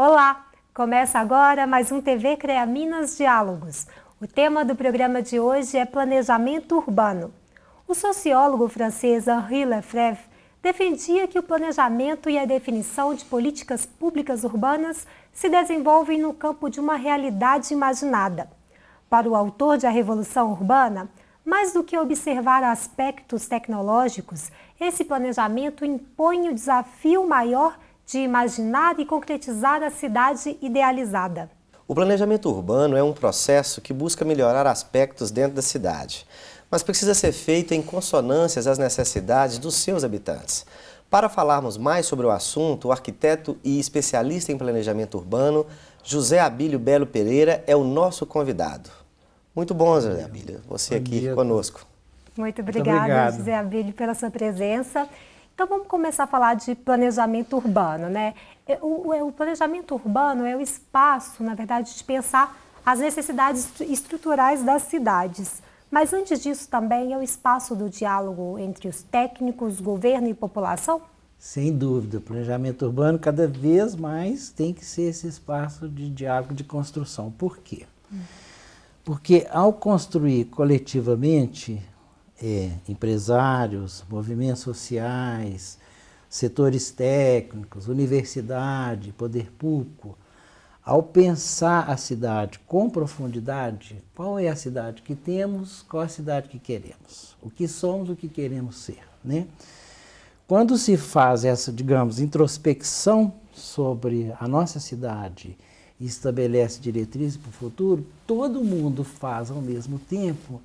Olá! Começa agora mais um TV CREA Minas Diálogos. O tema do programa de hoje é planejamento urbano. O sociólogo francês Henri Lefebvre defendia que o planejamento e a definição de políticas públicas urbanas se desenvolvem no campo de uma realidade imaginada. Para o autor de A Revolução Urbana, mais do que observar aspectos tecnológicos, esse planejamento impõe o desafio maior de imaginar e concretizar a cidade idealizada. O planejamento urbano é um processo que busca melhorar aspectos dentro da cidade, mas precisa ser feito em consonância às necessidades dos seus habitantes. Para falarmos mais sobre o assunto, o arquiteto e especialista em planejamento urbano, José Abílio Belo Pereira, é o nosso convidado. Muito bom, José Abílio, você aqui conosco. Muito obrigada, José Abílio, pela sua presença. Então vamos começar a falar de planejamento urbano, né? É, o, o, é, o planejamento urbano é o espaço, na verdade, de pensar as necessidades estruturais das cidades. Mas antes disso também é o espaço do diálogo entre os técnicos, governo e população? Sem dúvida, o planejamento urbano cada vez mais tem que ser esse espaço de diálogo de construção. Por quê? Hum. Porque ao construir coletivamente, é, empresários, movimentos sociais, setores técnicos, universidade, poder público, ao pensar a cidade com profundidade, qual é a cidade que temos, qual é a cidade que queremos, o que somos, o que queremos ser, né? Quando se faz essa, digamos, introspecção sobre a nossa cidade e estabelece diretrizes para o futuro, todo mundo faz ao mesmo tempo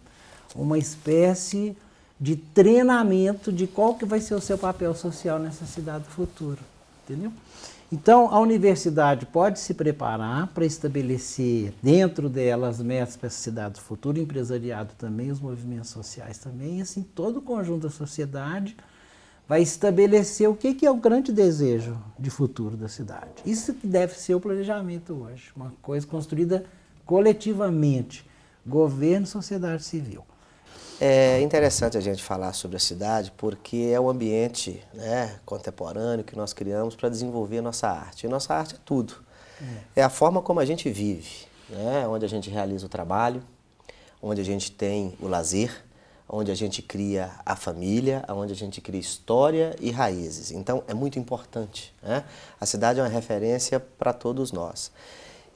uma espécie de treinamento de qual que vai ser o seu papel social nessa cidade do futuro, entendeu? Então, a universidade pode se preparar para estabelecer dentro dela as metas para essa cidade do futuro, o empresariado também, os movimentos sociais também, e assim, todo o conjunto da sociedade vai estabelecer o que, que é o grande desejo de futuro da cidade. Isso que deve ser o planejamento hoje, uma coisa construída coletivamente, governo e sociedade civil. É interessante a gente falar sobre a cidade porque é o ambiente né, contemporâneo que nós criamos para desenvolver a nossa arte. E nossa arte é tudo. É. é. a forma como a gente vive, né, onde a gente realiza o trabalho, onde a gente tem o lazer, onde a gente cria a família, onde a gente cria história e raízes. Então é muito importante. Né? A cidade é uma referência para todos nós.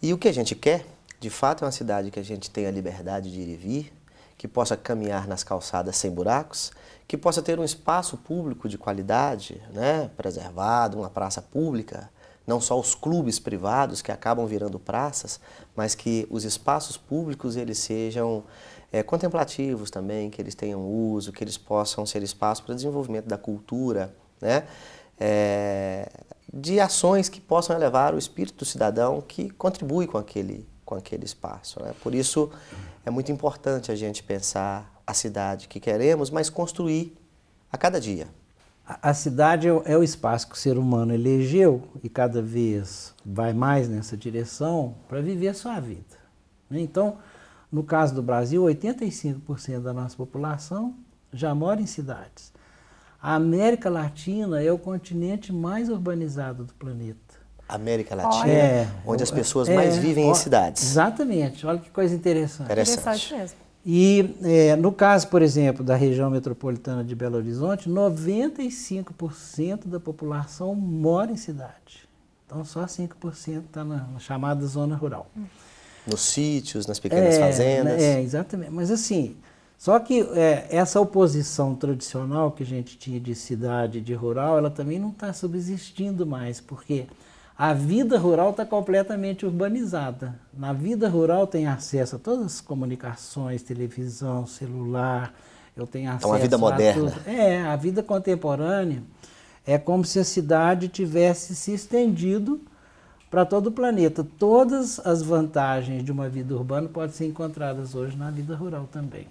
E o que a gente quer, de fato, é uma cidade que a gente tenha liberdade de ir e vir, que possa caminhar nas calçadas sem buracos, que possa ter um espaço público de qualidade, né, preservado, uma praça pública, não só os clubes privados que acabam virando praças, mas que os espaços públicos eles sejam é, contemplativos também, que eles tenham uso, que eles possam ser espaço para desenvolvimento da cultura, né, é, de ações que possam elevar o espírito do cidadão que contribui com aquele com aquele espaço. Né? Por isso é muito importante a gente pensar a cidade que queremos, mas construir a cada dia. A cidade é, é o espaço que o ser humano elegeu e cada vez vai mais nessa direção para viver a sua vida. Né? Então, no caso do Brasil, 85% da nossa população já mora em cidades. A América Latina é o continente mais urbanizado do planeta. América Latina, é. onde as pessoas é, mais vivem ó, em cidades. Exatamente, olha que coisa interessante. Interessante, mesmo. E é, no caso, por exemplo, da região metropolitana de Belo Horizonte, 95% da população mora em cidade. Então só 5% está na, na, chamada zona rural. Nos sítios, nas pequenas é, fazendas. É, exatamente. Mas assim, só que é, essa oposição tradicional que a gente tinha de cidade e de rural, ela também não está subsistindo mais, porque a vida rural está completamente urbanizada. Na vida rural tem acesso a todas as comunicações, televisão, celular, eu tenho acesso. É uma vida moderna. Tudo. É, a vida contemporânea é como se a cidade tivesse se estendido para todo o planeta. Todas as vantagens de uma vida urbana podem ser encontradas hoje na vida rural também.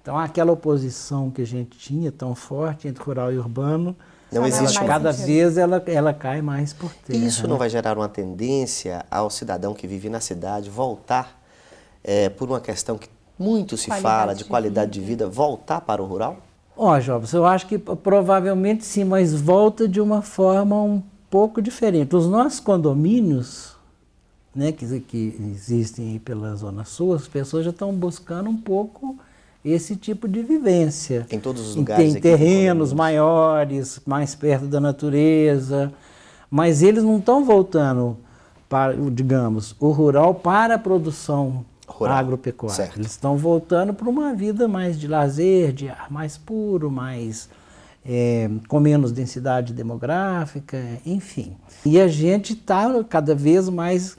Então, aquela oposição que a gente tinha tão forte entre rural e urbano não existe ela, Cada vez ela, ela cai mais por terra. E isso né? não vai gerar uma tendência ao cidadão que vive na cidade voltar é, por uma questão que muito se qualidade fala de qualidade de vida, de vida voltar para o rural? Ó, Jovem, eu acho que provavelmente sim, mas volta de uma forma um pouco diferente. Os nossos condomínios, né, que, que existem aí pela Zona Sul, as pessoas já estão buscando um pouco esse tipo de vivência. Em todos os lugares. Tem terrenos maiores, mais perto da natureza, mas eles não estão voltando para, digamos, o rural para a produção rural, agropecuária. Certo. Eles estão voltando para uma vida mais de lazer, de ar mais puro, mais é, com menos densidade demográfica, enfim. E a gente está cada vez mais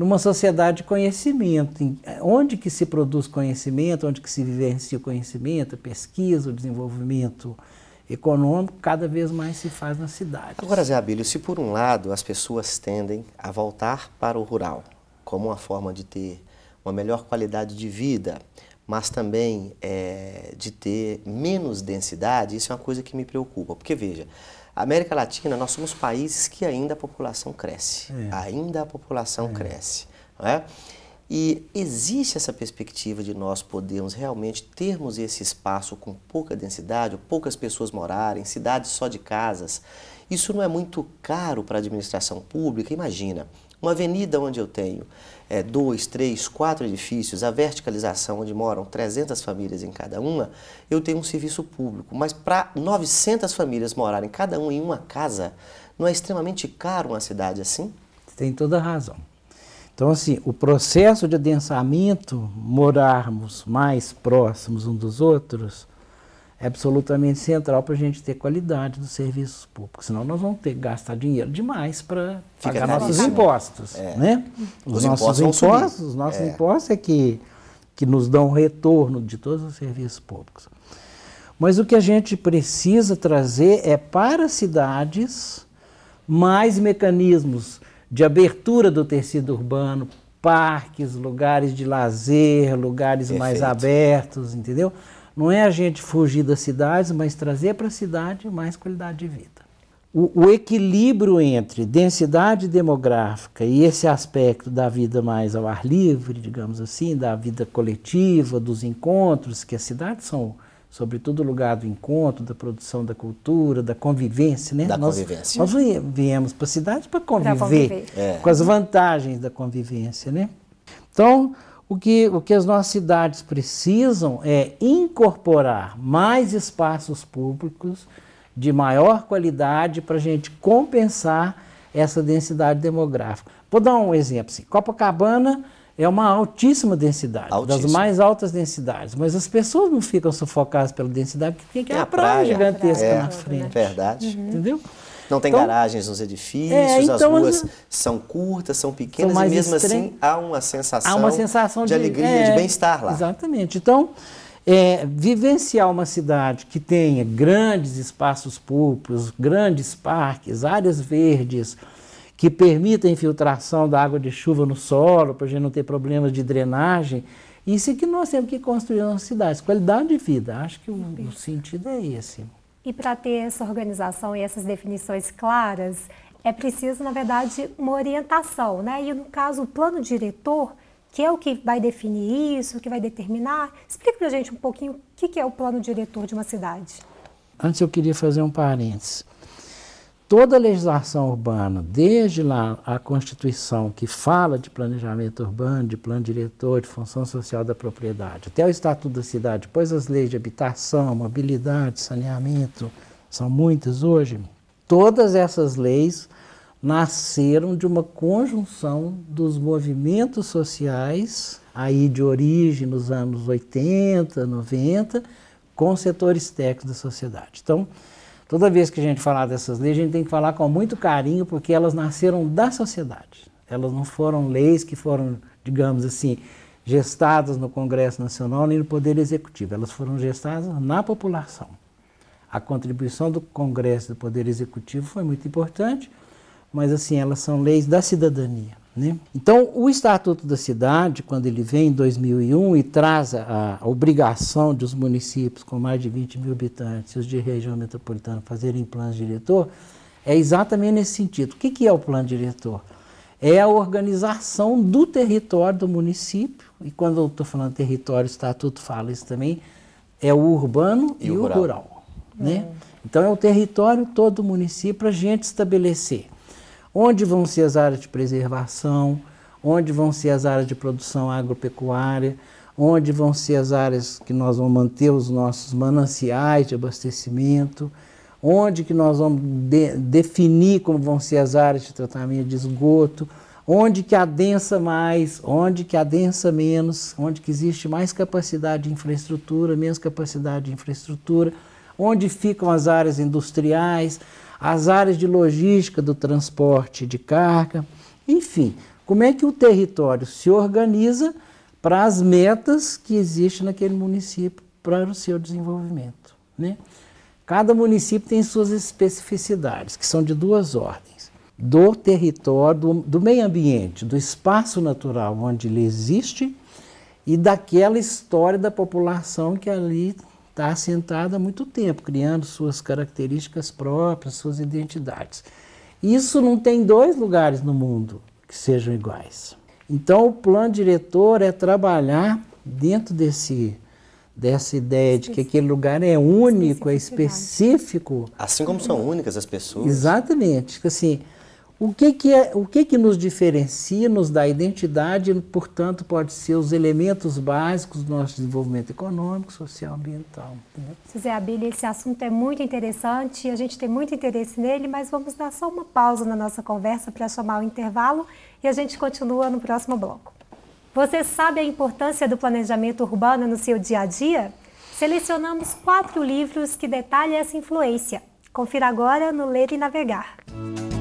numa sociedade de conhecimento, eh, onde que se produz conhecimento, onde que se vivencia o conhecimento, a pesquisa, o desenvolvimento econômico, cada vez mais se faz na cidade. Agora, Zé Abílio, se por um lado as pessoas tendem a voltar para o rural como uma forma de ter uma melhor qualidade de vida, mas também é, de ter menos densidade, isso é uma coisa que me preocupa, porque veja, a América Latina, nós somos países que ainda a população cresce. É. Ainda a população é. cresce. Né? E existe essa perspectiva de nós podermos realmente termos esse espaço com pouca densidade, poucas pessoas morarem, cidades só de casas. Isso não é muito caro para a administração pública, imagina. Uma avenida onde eu tenho é, dois, três, quatro edifícios, a verticalização onde moram 300 famílias em cada uma, eu tenho um serviço público. Mas para 900 famílias morarem cada um em uma casa, não é extremamente caro uma cidade assim? Tem toda a razão. Então, assim, o processo de adensamento, morarmos mais próximos uns dos outros, é absolutamente central para a gente ter qualidade dos serviços públicos. Senão nós vamos ter que gastar dinheiro demais para pagar nossos né? impostos. Né? né? Os, os, nossos impostos, impostos os nossos é. impostos é que, que nos dão retorno de todos os serviços públicos. Mas o que a gente precisa trazer é para as cidades mais mecanismos de abertura do tecido urbano, parques, lugares de lazer, lugares Perfeito. mais abertos, entendeu? não é a gente fugir das cidades, mas trazer para a cidade mais qualidade de vida. O, o, equilíbrio entre densidade demográfica e esse aspecto da vida mais ao ar livre, digamos assim, da vida coletiva, dos encontros, que as cidades são, sobretudo, lugar do encontro, da produção da cultura, da convivência, né? Da nós, convivência. Nós viemos para a cidade para conviver, conviver. É. com as vantagens da convivência, né? Então, o que, o que as nossas cidades precisam é incorporar mais espaços públicos de maior qualidade para a gente compensar essa densidade demográfica. Vou dar um exemplo. Assim. Copacabana é uma altíssima densidade, das mais altas densidades, mas as pessoas não ficam sufocadas pela densidade porque tem que é praia, praia, gigantesca é. na frente. É Verdade. Uhum. Entendeu? Não tem então, garagens nos edifícios, é, então, as ruas as... são curtas, são pequenas são e mesmo assim há uma sensação, há uma sensação de, de alegria, é, de bem-estar lá. Exatamente. Então, é, vivenciar uma cidade que tenha grandes espaços públicos, grandes parques, áreas verdes, que permita a infiltração da água de chuva no solo, para a gente não ter problemas de drenagem. Isso é que nós temos que construir nas cidades, qualidade de vida. Acho que o, o sentido é esse. E para ter essa organização e essas definições claras, é preciso, na verdade, uma orientação, né? E no caso, o plano diretor, que é o que vai definir isso, que vai determinar. Explica para a gente um pouquinho o que é o plano diretor de uma cidade. Antes eu queria fazer um parênteses toda a legislação urbana, desde lá a Constituição, que fala de planejamento urbano, de plano diretor, de função social da propriedade, até o Estatuto da Cidade, depois as leis de habitação, mobilidade, saneamento, são muitas hoje, todas essas leis nasceram de uma conjunção dos movimentos sociais, aí de origem nos anos 80, 90, com setores técnicos da sociedade. Então, Toda vez que a gente falar dessas leis, a gente tem que falar com muito carinho, porque elas nasceram da sociedade. Elas não foram leis que foram, digamos assim, gestadas no Congresso Nacional nem no Poder Executivo. Elas foram gestadas na população. A contribuição do Congresso e do Poder Executivo foi muito importante, mas assim, elas são leis da cidadania. Né? Então, o Estatuto da Cidade, quando ele vem em 2001 e traz a, a obrigação dos municípios com mais de 20 mil habitantes e os de região metropolitana fazerem plano diretor, é exatamente nesse sentido. O que, que é o plano diretor? É a organização do território do município, e quando eu estou falando território, o Estatuto fala isso também, é o urbano e, e o rural. rural né? Então, é o território todo do município para a gente estabelecer Onde vão ser as áreas de preservação? Onde vão ser as áreas de produção agropecuária? Onde vão ser as áreas que nós vamos manter os nossos mananciais de abastecimento? Onde que nós vamos de definir como vão ser as áreas de tratamento de esgoto? Onde que adensa mais, onde que adensa menos, onde que existe mais capacidade de infraestrutura, menos capacidade de infraestrutura, onde ficam as áreas industriais, as áreas de logística do transporte de carga, enfim, como é que o território se organiza para as metas que existem naquele município para o seu desenvolvimento. Né? Cada município tem suas especificidades, que são de duas ordens: do território, do, do meio ambiente, do espaço natural onde ele existe e daquela história da população que ali está assentada há muito tempo, criando suas características próprias, suas identidades. Isso não tem dois lugares no mundo que sejam iguais. Então, o plano diretor é trabalhar dentro desse dessa ideia de que aquele lugar é único, é específico. Assim como são únicas as pessoas. Exatamente. Tipo assim, o que que, é, o que que nos diferencia, nos dá identidade, e, portanto, pode ser os elementos básicos do nosso desenvolvimento econômico, social, ambiental. Né? Entendeu? Zé Abílio, esse assunto é muito interessante, a gente tem muito interesse nele, mas vamos dar só uma pausa na nossa conversa para chamar o intervalo e a gente continua no próximo bloco. Você sabe a importância do planejamento urbano no seu dia a dia? Selecionamos quatro livros que detalham essa influência. Confira agora no Ler e Navegar. Música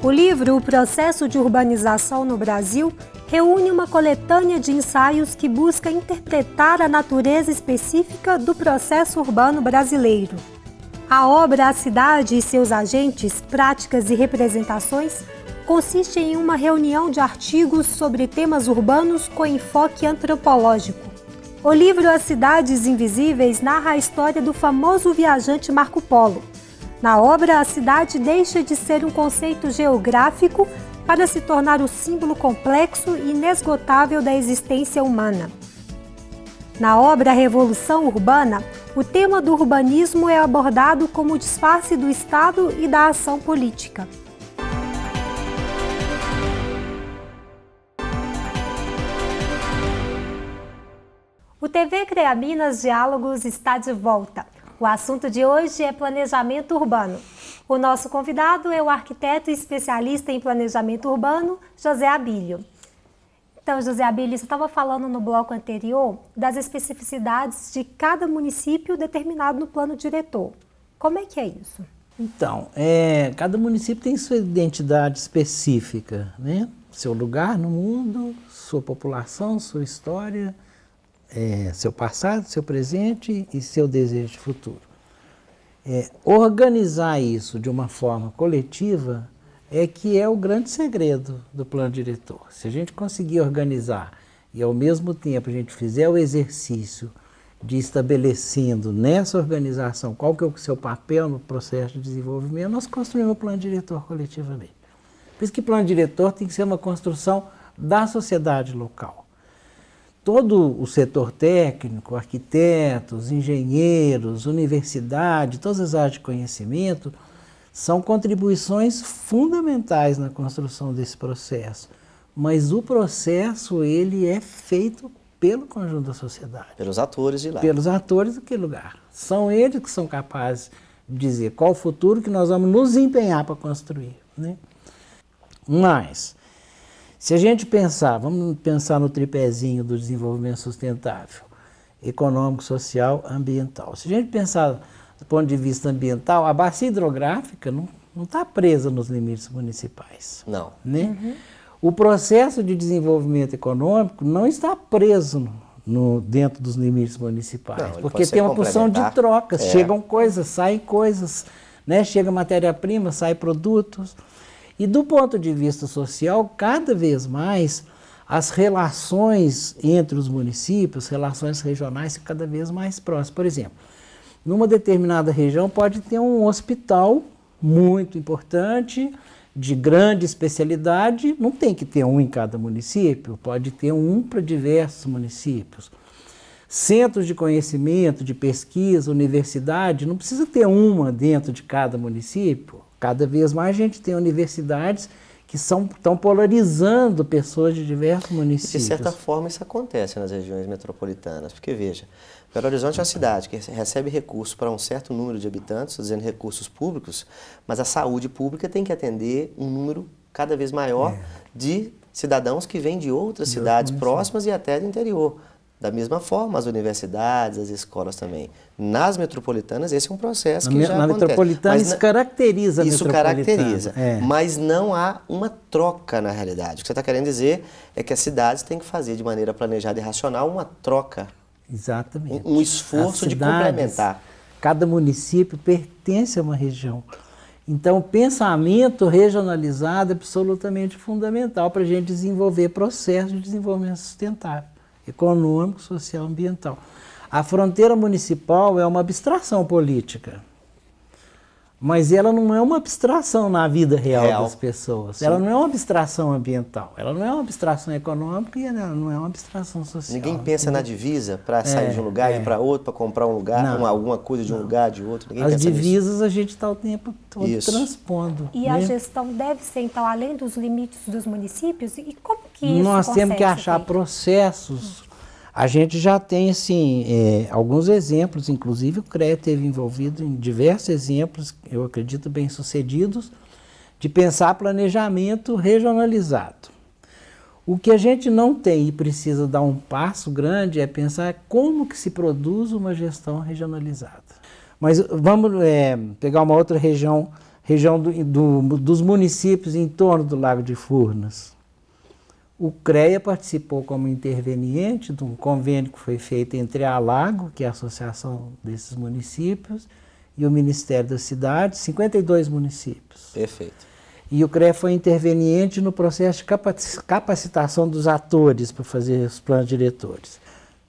O livro O Processo de Urbanização no Brasil reúne uma coletânea de ensaios que busca interpretar a natureza específica do processo urbano brasileiro. A obra A Cidade e seus Agentes, Práticas e Representações consiste em uma reunião de artigos sobre temas urbanos com enfoque antropológico. O livro As Cidades Invisíveis narra a história do famoso viajante Marco Polo, na obra, a cidade deixa de ser um conceito geográfico para se tornar o símbolo complexo e inesgotável da existência humana. Na obra Revolução Urbana, o tema do urbanismo é abordado como disfarce do Estado e da ação política. O TV CREA Minas Diálogos está de volta. O assunto de hoje é planejamento urbano. O nosso convidado é o arquiteto especialista em planejamento urbano, José Abílio. Então, José Abílio, você estava falando no bloco anterior das especificidades de cada município determinado no plano diretor. Como é que é isso? Então, é, cada município tem sua identidade específica, né? Seu lugar no mundo, sua população, sua história, é, seu passado, seu presente e seu desejo de futuro. É, organizar isso de uma forma coletiva é que é o grande segredo do plano diretor. Se a gente conseguir organizar e ao mesmo tempo a gente fizer o exercício de estabelecendo nessa organização qual que é o seu papel no processo de desenvolvimento, nós construímos o plano diretor coletivamente. Por isso que plano diretor tem que ser uma construção da sociedade local todo o setor técnico, arquitetos, engenheiros, universidade, todas as áreas de conhecimento, são contribuições fundamentais na construção desse processo. Mas o processo, ele é feito pelo conjunto da sociedade. Pelos atores de lá. Pelos atores daquele lugar. São eles que são capazes de dizer qual o futuro que nós vamos nos empenhar para construir. Né? Mas, se a gente pensar, vamos pensar no tripézinho do desenvolvimento sustentável, econômico, social, ambiental. Se a gente pensar do ponto de vista ambiental, a bacia hidrográfica não está presa nos limites municipais. Não. Né? Uhum. O processo de desenvolvimento econômico não está preso no, dentro dos limites municipais, não, porque tem uma porção de trocas, é. chegam coisas, saem coisas, né? chega matéria-prima, saem produtos. E do ponto de vista social, cada vez mais as relações entre os municípios, relações regionais, são cada vez mais próximas. Por exemplo, numa determinada região pode ter um hospital muito importante, de grande especialidade, não tem que ter um em cada município, pode ter um para diversos municípios. Centros de conhecimento, de pesquisa, universidade, não precisa ter uma dentro de cada município. Cada vez mais a gente tem universidades que estão polarizando pessoas de diversos municípios. De certa forma, isso acontece nas regiões metropolitanas, porque veja, Belo Horizonte é uma cidade que recebe recursos para um certo número de habitantes, estou dizendo recursos públicos, mas a saúde pública tem que atender um número cada vez maior é. de cidadãos que vêm de outras de cidades próximas e até do interior. Da mesma forma, as universidades, as escolas também. Nas metropolitanas, esse é um processo que na, já na acontece. Metropolitana, mas, isso caracteriza a isso metropolitana. Isso caracteriza, é. mas não há uma troca na realidade. O que você está querendo dizer é que as cidades têm que fazer de maneira planejada e racional uma troca. Exatamente. Um, um esforço cidades, de complementar. Cada município pertence a uma região. Então, o pensamento regionalizado é absolutamente fundamental para a gente desenvolver processos de desenvolvimento sustentável econômico, social ambiental. A fronteira municipal é uma abstração política mas ela não é uma abstração na vida real, real. das pessoas. Sim. Ela não é uma abstração ambiental, ela não é uma abstração econômica e ela não é uma abstração social. Ninguém pensa na divisa para é, sair é, de um lugar é. e para outro, para comprar um lugar, não, uma, alguma coisa de um não. lugar, de outro. Ninguém As divisas nisso. a gente está o tempo todo Isso. transpondo. E né? a gestão deve ser, então, além dos limites dos municípios? E como que isso Nós temos que achar processos a gente já tem assim, é, alguns exemplos, inclusive o CREA teve envolvido em diversos exemplos, eu acredito bem sucedidos, de pensar planejamento regionalizado. O que a gente não tem e precisa dar um passo grande é pensar como que se produz uma gestão regionalizada. Mas vamos é, pegar uma outra região, região do, do, dos municípios em torno do Lago de Furnas. O CREA participou como interveniente de um convênio que foi feito entre a Alago, que é a associação desses municípios, e o Ministério da Cidade, 52 municípios. Perfeito. E o CREA foi interveniente no processo de capacitação dos atores para fazer os planos diretores.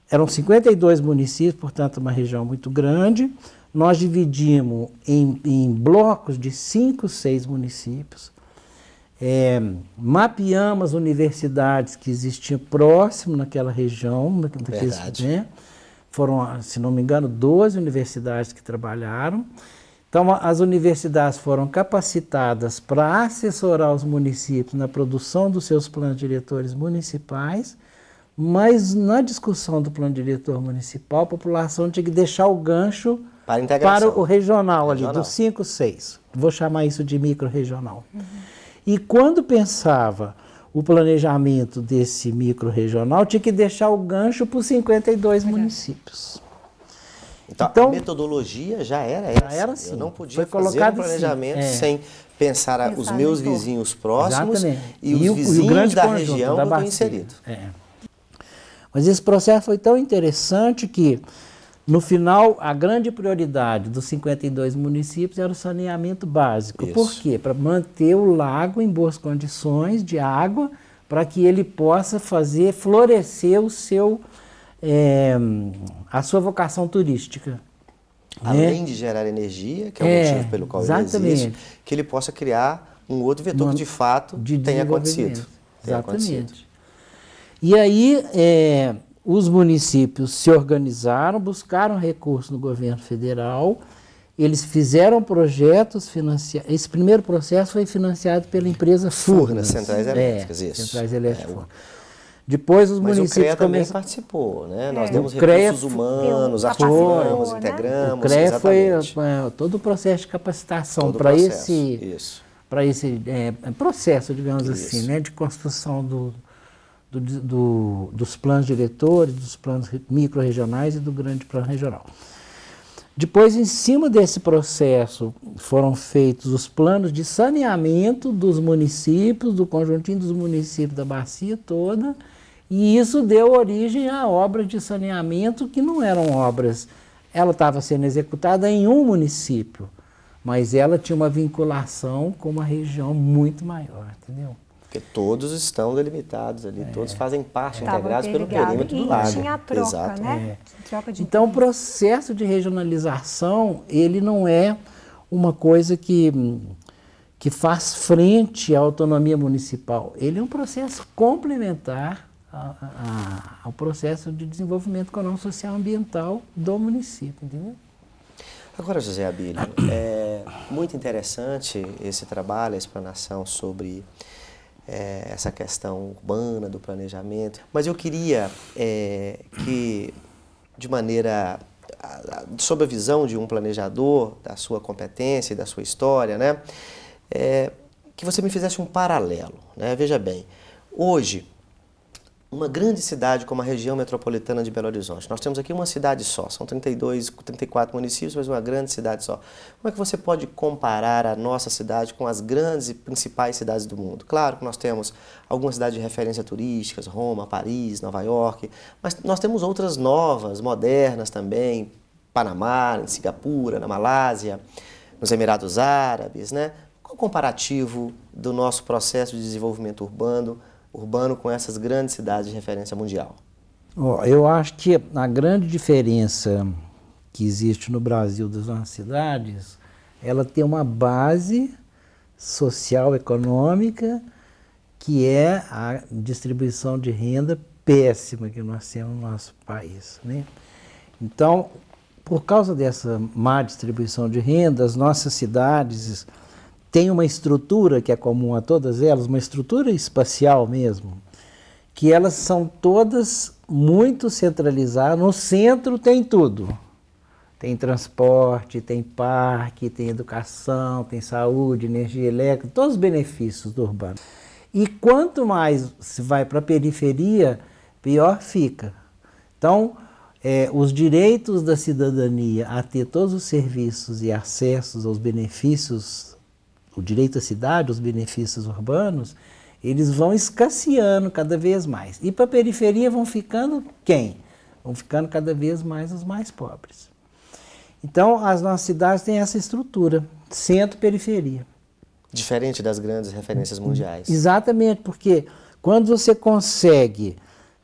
Eram 52 municípios, portanto, uma região muito grande. Nós dividimos em, em blocos de cinco, seis municípios é, mapeamos as universidades que existiam próximo naquela região. Daqueles, Né? Foram, se não me engano, 12 universidades que trabalharam. Então, as universidades foram capacitadas para assessorar os municípios na produção dos seus planos diretores municipais, mas na discussão do plano diretor municipal, a população tinha que deixar o gancho para, para o regional, regional. ali, dos 5, 6. Vou chamar isso de micro-regional. Uhum. E quando pensava o planejamento desse micro-regional, tinha que deixar o gancho para os 52 Legal. municípios. Então, então, a metodologia já era essa. Já era assim. Eu não podia Foi fazer um assim. planejamento assim. é. sem pensar, pensar os meus vizinhos próximos e, os vizinhos o, da região da que eu inserido. É. Mas esse processo foi tão interessante que no final, a grande prioridade dos 52 municípios era o saneamento básico. Isso. Por quê? Para manter o lago em boas condições de água, para que ele possa fazer florescer o seu, é, a sua vocação turística. Né? Além de gerar energia, que é o é, motivo pelo qual exatamente. ele existe, que ele possa criar um outro vetor Uma, que de fato de tenha acontecido. Exatamente. Tenha acontecido. E aí, é, os municípios se organizaram, buscaram recursos no governo federal, eles fizeram projetos financiados. Esse primeiro processo foi financiado pela empresa Furnas. Furnas centrais elétricas, é, isso. Centrais elétricas. É, Depois os Mas municípios. O CREA também começam... participou, né? É. Nós demos recursos humanos, articulamos, né? integramos. O CREA exatamente. foi é, todo o processo de capacitação para esse, isso. esse é, processo, digamos isso. assim, né? de construção do, do, do, dos planos diretores, dos planos micro-regionais e do grande plano regional. Depois, em cima desse processo, foram feitos os planos de saneamento dos municípios, do conjuntinho dos municípios da bacia toda, e isso deu origem a obras de saneamento que não eram obras. Ela estava sendo executada em um município, mas ela tinha uma vinculação com uma região muito maior, entendeu? Porque todos estão delimitados ali, é. todos fazem parte, Estavam integrados pelo perímetro do lago. tinha a troca, Exato. né? É. Troca então, o processo de regionalização, ele não é uma coisa que, que faz frente à autonomia municipal. Ele é um processo complementar a, a, ao processo de desenvolvimento econômico, social e ambiental do município, entendeu? Agora, José Abílio, é muito interessante esse trabalho, a explanação sobre é, essa questão urbana, do planejamento. Mas eu queria é, que, de maneira sob a visão de um planejador, da sua competência e da sua história, né? É, que você me fizesse um paralelo. Né? Veja bem, hoje uma grande cidade como a região metropolitana de Belo Horizonte. Nós temos aqui uma cidade só, são 32, 34 municípios, mas uma grande cidade só. Como é que você pode comparar a nossa cidade com as grandes e principais cidades do mundo? Claro que nós temos algumas cidades de referência turísticas, Roma, Paris, Nova York, mas nós temos outras novas, modernas também, Panamá, em Singapura, na Malásia, nos Emirados Árabes, né? Qual o comparativo do nosso processo de desenvolvimento urbano urbano com essas grandes cidades de referência mundial? eu acho que a grande diferença que existe no Brasil das nossas cidades, ela tem uma base social econômica que é a distribuição de renda péssima que nós temos no nosso país. Né? Então, por causa dessa má distribuição de renda, as nossas cidades tem uma estrutura que é comum a todas elas, uma estrutura espacial mesmo, que elas são todas muito centralizadas. No centro tem tudo: tem transporte, tem parque, tem educação, tem saúde, energia elétrica, todos os benefícios do urbano. E quanto mais se vai para a periferia, pior fica. Então, é, os direitos da cidadania a ter todos os serviços e acessos aos benefícios o direito à cidade, os benefícios urbanos, eles vão escasseando cada vez mais. E para a periferia vão ficando quem? Vão ficando cada vez mais os mais pobres. Então, as nossas cidades têm essa estrutura, centro-periferia. Diferente das grandes referências hum, mundiais. Exatamente, porque quando você consegue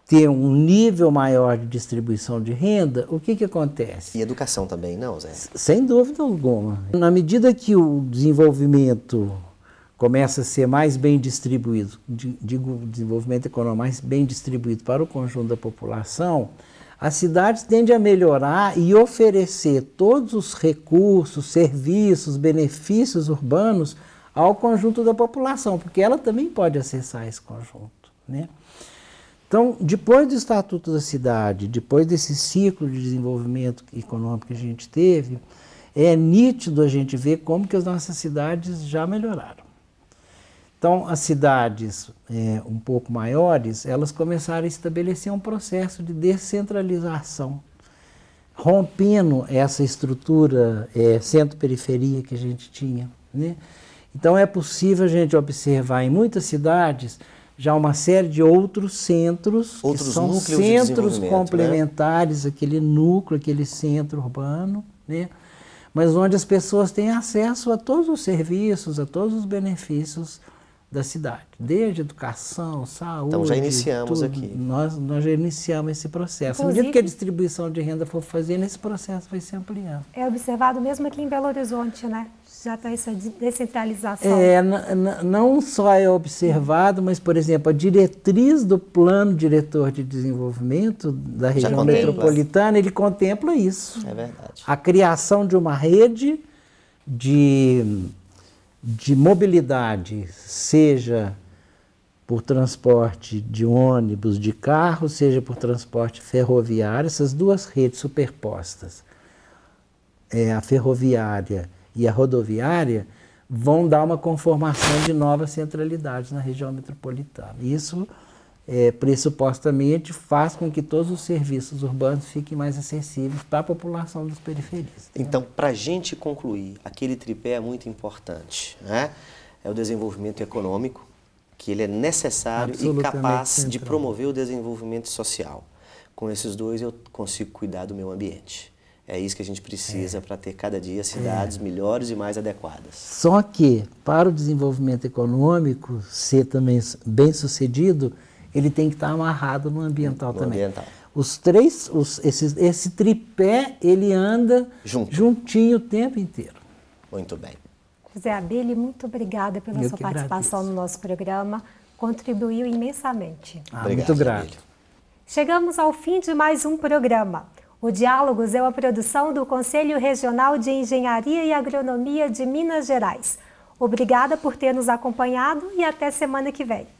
ter um nível maior de distribuição de renda, o que, que acontece? E educação também, não, Zé? Sem dúvida alguma. Na medida que o desenvolvimento começa a ser mais bem distribuído, digo desenvolvimento econômico mais bem distribuído para o conjunto da população, as cidades tendem a melhorar e oferecer todos os recursos, serviços, benefícios urbanos ao conjunto da população, porque ela também pode acessar esse conjunto, né? Então, depois do Estatuto da Cidade, depois desse ciclo de desenvolvimento econômico que a gente teve, é nítido a gente ver como que as nossas cidades já melhoraram. Então, as cidades é, um pouco maiores, elas começaram a estabelecer um processo de descentralização, rompendo essa estrutura é, centro-periferia que a gente tinha. Né? Então, é possível a gente observar em muitas cidades já uma série de outros centros, outros que são centros de né? complementares, né? aquele núcleo, aquele centro urbano, né? mas onde as pessoas têm acesso a todos os serviços, a todos os benefícios da cidade, desde educação, saúde. Então já iniciamos tudo. aqui. Nós, nós já iniciamos esse processo. à medida que a distribuição de renda for fazendo, esse processo vai se ampliando. É observado mesmo aqui em Belo Horizonte, né? já está essa descentralização? É, não só é observado, mas, por exemplo, a diretriz do plano diretor de desenvolvimento da região metropolitana, ele contempla isso. É verdade. A criação de uma rede de, de mobilidade, seja por transporte de ônibus, de carro, seja por transporte ferroviário, essas duas redes superpostas. É, a ferroviária e a rodoviária vão dar uma conformação de novas centralidades na região metropolitana. Isso, é, pressupostamente, faz com que todos os serviços urbanos fiquem mais acessíveis para a população das periferias. Então, para a gente concluir, aquele tripé é muito importante. Né? É o desenvolvimento econômico, que ele é necessário e capaz central. de promover o desenvolvimento social. Com esses dois eu consigo cuidar do meu ambiente. É isso que a gente precisa é. para ter cada dia cidades é. melhores e mais adequadas. Só que, para o desenvolvimento econômico ser também bem sucedido, ele tem que estar tá amarrado no ambiental no também. Ambiental. Os três, os, esses, esse tripé, ele anda Junto. juntinho o tempo inteiro. Muito bem. José Abile, muito obrigada pela Eu sua participação agradeço. no nosso programa. Contribuiu imensamente. Ah, Obrigado, muito grato. Chegamos ao fim de mais um programa. O Diálogos é uma produção do Conselho Regional de Engenharia e Agronomia de Minas Gerais. Obrigada por ter nos acompanhado e até semana que vem.